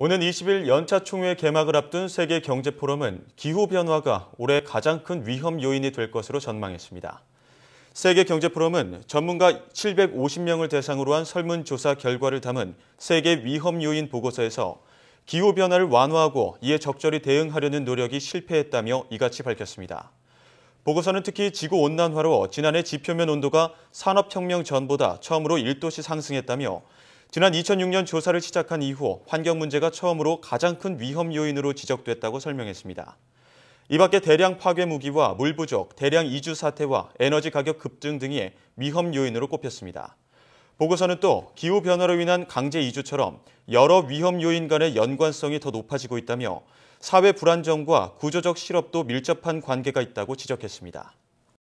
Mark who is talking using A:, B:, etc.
A: 오는 20일 연차 총회 개막을 앞둔 세계 경제 포럼은 기후 변화가 올해 가장 큰 위험 요인이 될 것으로 전망했습니다. 세계 경제 포럼은 전문가 750명을 대상으로 한 설문조사 결과를 담은 세계 위험 요인 보고서에서 기후 변화를 완화하고 이에 적절히 대응하려는 노력이 실패했다며 이같이 밝혔습니다. 보고서는 특히 지구 온난화로 지난해 지표면 온도가 산업혁명 전보다 처음으로 1도씨 상승했다며 지난 2006년 조사를 시작한 이후 환경 문제가 처음으로 가장 큰 위험 요인으로 지적됐다고 설명했습니다. 이 밖에 대량 파괴 무기와 물 부족, 대량 이주 사태와 에너지 가격 급등 등이 위험 요인으로 꼽혔습니다. 보고서는 또 기후변화로 인한 강제 이주처럼 여러 위험 요인 간의 연관성이 더 높아지고 있다며 사회 불안정과 구조적 실업도 밀접한 관계가 있다고 지적했습니다.